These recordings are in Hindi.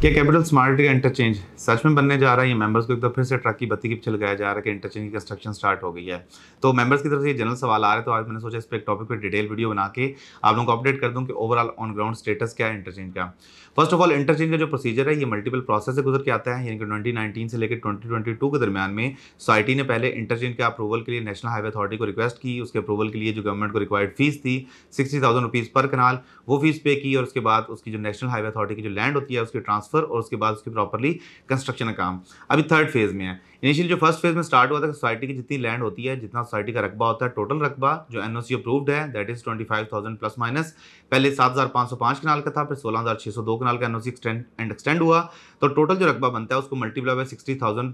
क्या कैपिटल स्मार्ट का इंटरचेंज सच में बनने जा रहा है ये मेंबर्स को एक तो फिर से ट्रक की बत्ती की चल लगाया जा रहा है कि इंटरचेंज की कंस्ट्रक्शन स्टार्ट हो गई है तो मेंबर्स की तरफ से ये जनरल सवाल आ रहे हैं तो आज मैंने सोचा इस पर एक टॉपिक पे डिटेल वीडियो बना के आप लोगों को अपडेट कर दूँ कि ओवरऑल ऑन ग्राउंड स्टेटस क्या है इंटरचेंज का फर्स्ट ऑफ ऑल इंटरचेंज का जो प्रोसीजर है ये मल्टीपल प्रोसेस से गुजर के आता है यानी कि ट्वेंटी से लेकर ट्वेंटी के दरमियान में सोसाइटी ने पहले इंटरचेंज के अप्रूवल के लिए नेशनल हाईवे अथॉरिटी को रिक्वेस्ट की उसके अप्रूवल के लिए जो गवर्नमेंट को रिक्वायर्ड फीस थी सिक्सटी थाउजेंड पर कनाल वो फीस पे की और उसके बाद उसकी जो नेशनल हाईवे अथॉरिटी की जो लैंड होती है उसकी ट्रांस ट्रांसफ़र और उसके बाद उसकी प्रॉपरली कंस्ट्रक्शन का काम अभी थर्ड फेज़ में है इनिशियल जो फर्स्ट फेज़ में स्टार्ट हुआ था सोसाइटी की जितनी लैंड होती है जितना सोसाइटी का रकबा होता है टोटल रकबा जो एन अप्रूव्ड है that is twenty plus minus पहले सात हज़ार का था फिर सोलह हज़ार छः सौ दो का एन एक्सटेंड एंड एक्सटेंड हुआ तो टोटल जो रकबा बनता है उसको मल्टीप्लाई बाई सिक्सटी थाउजेंड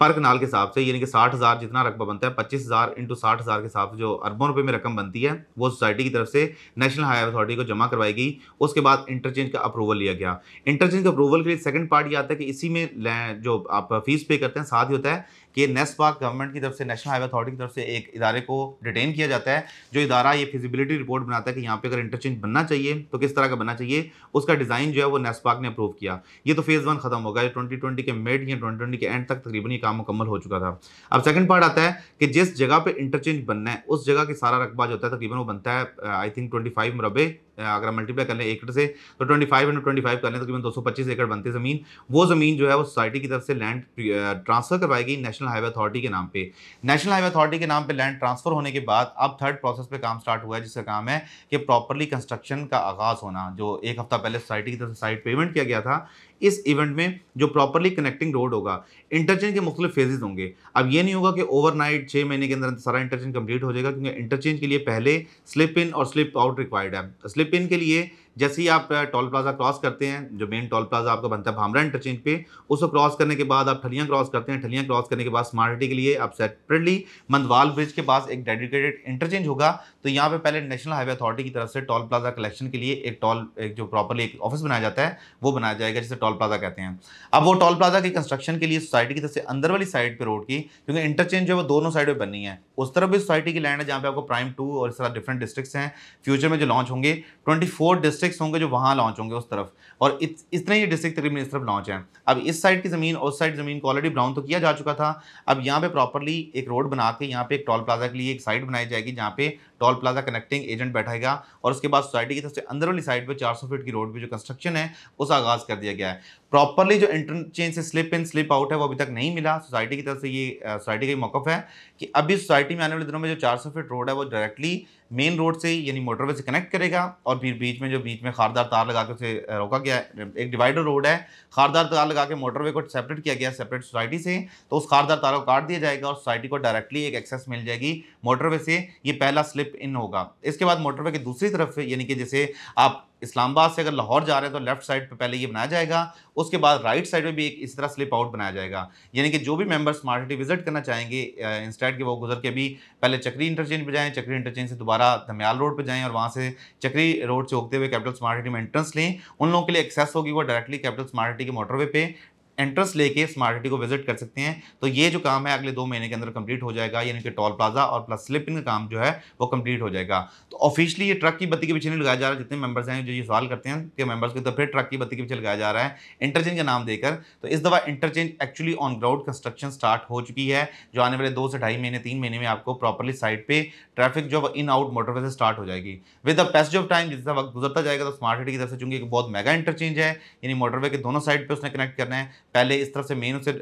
पर कनाल के हिसाब से यानी कि साठ हज़ार जितना रकबा बनता है पच्चीस हज़ार इंटू साठ हज़ार के हिसाब से जो अरबों रुपये में रकम बनती है वो सोसाइटी की तरफ से नेशनल हाईवे अथॉरिटी को जमा करवाई गई उसके बाद इंटरचेंज का अप्रूवल लिया गया इंटरचेंज के अप्रूवल के लिए सेकंड पार्ट ये आता है कि इसी में जो आप फीस पे करते हैं साथ ही होता है कि नेस पाक गवर्नमेंट की तरफ से नेशनल हाईवे अथॉरिटी की तरफ से एक इदारे को डिटेन किया जाता है जो इदारा ये फिजिबिलिटी रिपोर्ट बनाता है कि यहाँ पे अगर इंटरचेंज बनना चाहिए तो किस तरह का बनना चाहिए उसका डिज़ाइन जो है वो नेस्पाक ने अप्रूव किया ये तो फेज़ वन खत्म होगा ट्वेंटी ट्वेंटी के मिड या ट्वेंटी ट्वेंटी के एंड तक तकरीबन ये काम मुकम्मल हो चुका था अब सेकंड पार्ट आता है कि जिस जगह पे इंटरचेंज बनना है उस जगह की सारा रकबा जो होता है तकरीबन वो बनता है आई थिंक ट्वेंटी फाइव मरबे अगर मल्टीप्लाई कर लें एकड़ से तो twenty five into twenty five कर लें तो दो सौ पच्चीस एकड़ बनती है ज़मीन वो ज़मीन जो है वो सोसाइटी की तरफ से लैंड ट्रांसफ़र करवाएगी नेशनल हाईवे अथॉरिटी के नाम पे नेशनल हाईवे अथॉरिटी के नाम पे लैंड ट्रांसफ़र होने के बाद अब थर्ड प्रोसेस पे काम स्टार्ट हुआ है जिसका काम है कि प्रॉपरली कंस्ट्रक्शन का आगाज़ होना जो एक हफ्ता पहले सोसाइटी की तरफ से साइट पेमेंट किया गया था इस इवेंट में जो प्रॉपरली कनेक्टिंग रोड होगा इंटरचेंज के मुख्तलिफ फेजेज होंगे अब ये नहीं होगा कि ओवरनाइट छः महीने के अंदर सारा इंटरचेंज कंप्लीट हो जाएगा क्योंकि इंटरचेंज के लिए पहले स्लिप इन और स्लिप आउट रिक्वायर्ड है स्लिप विपिन के लिए जैसे ही आप टोल प्लाजा क्रॉस करते हैं जो मेन टोल प्लाजा आपका बनता है भामरा इंटरचेंज पे उसको क्रॉस करने के बाद आप ठलियाँ क्रॉस करते हैं ठलियाँ क्रॉस करने के बाद स्मार्ट सिटी के लिए आप सेपरेटली मंदवाल ब्रिज के पास एक डेडिकेटेड इंटरचेंज होगा तो यहाँ पे पहले नेशनल हाईवे अथॉरिटी की तरफ से टोल प्लाजा कलेक्शन के लिए एक टोल एक जो प्रॉपरली एक ऑफिस बनाया जाता है वो बनाया जाएगा जिसे टोल प्लाजा कहते हैं अब वो टोल प्लाजा के कंस्ट्रक्शन के लिए सोसाइटी की तरफ से अंदर वाली साइड पर रोड की क्योंकि इंटरचेंज जो है वो दोनों साइड पर बननी है उस तरफ भी सोसाइटी की लैंड है जहाँ पे आपको प्राइम टू और इस तरह डिफरेंट डिस्ट्रिक्ट हैं फ्यूचर में जो लॉन्च होंगे ट्वेंटी डिस्ट्रिक्ट डिस्ट्रिक्ट होंगे जो वहाँ लॉन्च होंगे उस तरफ और इत, इतने ही डिस्ट्रिक्ट तकरीबन इस तरफ लॉन्च हैं अब इस साइड की ज़मीन उस साइड ज़मीन को ऑलरेडी ब्राउन तो किया जा चुका था अब यहाँ पे प्रॉपरली एक रोड बना के यहाँ पे एक टोल प्लाजा के लिए एक साइड बनाई जाएगी जहाँ पे टोल प्लाजा कनेक्टिंग एजेंट बैठाएगा और उसके बाद सोसाइटी की तरफ से अंदर वाली साइड पर चार फीट की रोड पर जो कंस्ट्रक्शन है उसका आगाज़ कर दिया गया है प्रॉपरली जो इंटरचेंज से स्लिप इन स्लिप आउट है वो अभी तक नहीं मिला सोसाइटी की तरफ से ये सोसाइटी का मौकफ है कि अभी सोसाइटी में आने वाले दिनों में जो चार फीट रोड है वो डायरेक्टली मेन रोड से यानी मोटरवे से कनेक्ट करेगा और फिर बीच में जो बीच में खारदार तार लगा के उसे रोका गया है एक डिवाइडर रोड है खारदार तार लगा के मोटरवे को सेपरेट किया गया सेपरेट सोसाइटी से तो उस खारदार तार को काट दिया जाएगा और सोसाइटी को डायरेक्टली एक एक्सेस मिल जाएगी मोटरवे से ये पहला स्लिप इन होगा इसके बाद मोटरवे की दूसरी तरफ यानी कि जैसे आप इस्लामाबाद से अगर लाहौर जा रहे हैं तो लेफ्ट साइड पे पहले ये बनाया जाएगा उसके बाद राइट साइड में भी एक इस तरह स्लिप आउट बनाया जाएगा यानी कि जो भी मेंबर स्मार्ट सिटी विजिट करना चाहेंगे इंस्टाइड के वो गुजर के भी पहले चक्री इंटरचेंज पे जाएं चक्री इंटरचेंज से दोबारा धमयाल रोड पर जाएँ और वहाँ से चक्री रोड से होते हुए कैपिटल स्मार्ट सिटी में एंट्रेंस लें उन लोगों के लिए एक्सेस होगी वो डायरेक्टली कैपिटल स्मार्ट सिटी के मोटरवे पर एंट्रेंस लेके स्मार्ट सिटी को विजिट कर सकते हैं तो ये जो काम है अगले दो महीने के अंदर कंप्लीट हो जाएगा यानी कि टॉल प्लाजा और प्लस स्लिपिंग का काम जो है वो कंप्लीट हो जाएगा तो ऑफिशियली ये ट्रक की बत्ती के पीछे नहीं लगाया जा रहा जितने मेंबर्स हैं जो ये सवाल करते हैं कि मेंबर्स के तो फिर ट्रक की बत्ती के पीछे लगाया जा रहा है इंटरचेंज का नाम देकर तो इस दफ़ा interchange actually on ground construction start हो चुकी है जो आने वाले दो से ढाई महीने तीन महीने में आपको प्रॉपरली साइड पर ट्रैफिक जो इन आउट मोटरवे से स्टार्ट हो जाएगी with the passage of time जितना वक्त गुजरता जाएगा तो स्मार्ट सिटी की तरफ से चूंकि बहुत मेगा इंटरचेंज है यानी मोटरवे के दोनों साइड पर उसने कनेक्ट करना है पहले इस तरफ से मेन उसे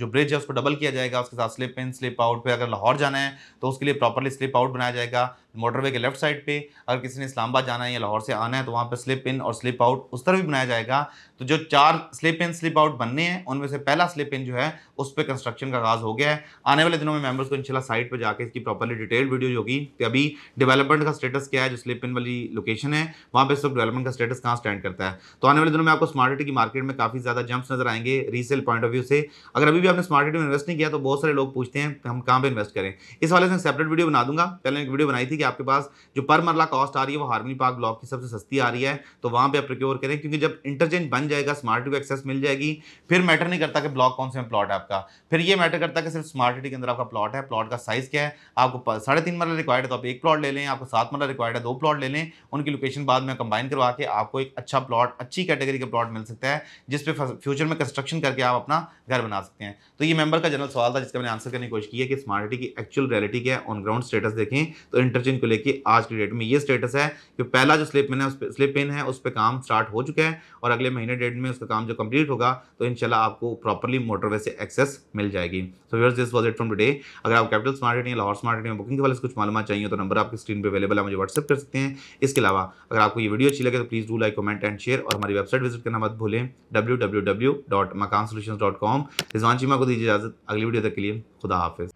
जो ब्रिज है उसको डबल किया जाएगा उसके साथ स्लिप इन स्लिप आउट पे अगर लाहौर जाना है तो उसके लिए प्रॉपरली स्लिप आउट बनाया जाएगा मोटरवे के लेफ्ट साइड पे अगर किसी ने इस्लामाबाद जाना है या लाहौर से आना है तो वहाँ पर स्लिप इन और स्लिप आउट उस तरफ भी बनाया जाएगा तो जो चार स्लिप इन स्लिप आउट बनने हैं उनमें से पहला स्लिप इन जो है उस पर कंस्ट्रक्शन का आगाज़ हो गया है आने वाले दिनों में मेम्बर्स को इनशाला साइट पर जाकर इसकी प्रॉपरली डिटेल वीडियो जो होगी कि अभी डेवलपमेंट का स्टेटस क्या है जो स्लिप इन वाली लोकेशन है वहाँ पर इस डेवलपमेंट का स्टेटस कहाँ स्टैंड करता है तो आने वाले दिनों में आपको स्मार्ट की मार्केट में काफ़ी ज़्यादा जंप्स नजर आएंगे रीसेल पॉइंट ऑफ व्यू से अगर अभी भी आपने स्मार्ट में इन्वेस्ट नहीं किया तो बहुत सारे लोग पूछते हैं हम कहाँ पर इन्वेस्ट करें इस वाले से सेपरेट वीडियो बना दूंगा पहले एक वीडियो बनाई थी कि आपके पास जो पर मरला कॉस्ट आ रही है वो हार्मनी पार्क ब्लॉक की सबसे सस्ती आ रही है तो वहाँ पर आप प्रिक्योर करें क्योंकि जब इंटरचेंज बन जाएगा स्मार्ट को एक्सेस मिल जाएगी फिर मैटर नहीं करता कि ब्लॉक कौन से प्लॉट है आपका फिर ये मैटर करता है कि सिर्फ स्मार्ट सिटी के अंदर आपका प्लॉट है प्लॉट का साइज़ क्या है आपको साढ़े तीन मरला रिक्वायर्ड है तो आप एक प्लॉट ले लें आपको सात मरला रिक्वायर्ड है दो प्लॉट ले लें उनकी लोकेशन बाद में कंबाइन करवा के आपको एक अच्छा प्लॉट अच्छी कैटेगरी का प्लॉट मिल सकता है जिस पे फ्यूचर में कंस्ट्रक्शन करके आप अपना घर बना सकते हैं तो ये मेंबर का जनरल सवाल था जिसका मैंने आंसर करने की कोशिश की है कि स्मार्टिटी की एक्चुअल रियलिटी क्या है ऑन ग्राउंड स्टेटस देखें तो इंटरचेंज को लेकर आज की डेट में ये स्टेटस है कि पहला जो स्लिप इन है उस पर स्लिप इन है उस पर काम स्टार्ट हो चुका है और अगले महीने डेट में उसका काम जो कंप्लीट होगा तो इनशाला आपको प्रॉपरली मोटरवे से एक्सेस मिल जाएगी so viewers this was it from today अगर आप कैपिटल स्मार्ट या लाहौर स्मार्ट में बुकिंग के वाले कुछ मालूम चाहिए तो नंबर आपकी स्क्रीन पर अवेलेबल है मुझे व्हाट्सअप कर सकते हैं इसके अलावा अगर आपको ये वीडियो अच्छी लगे तो please do like comment and share और हमारी वेबसाइट विजिट करना मत भूलें डब्ल्यू डब्ल्यू डब्ल्यू डॉट अकाम solution dot com Rizwan Cheema को दीजिए इजाजत अगली वीडियो तक के लिए खुदा हाफिज़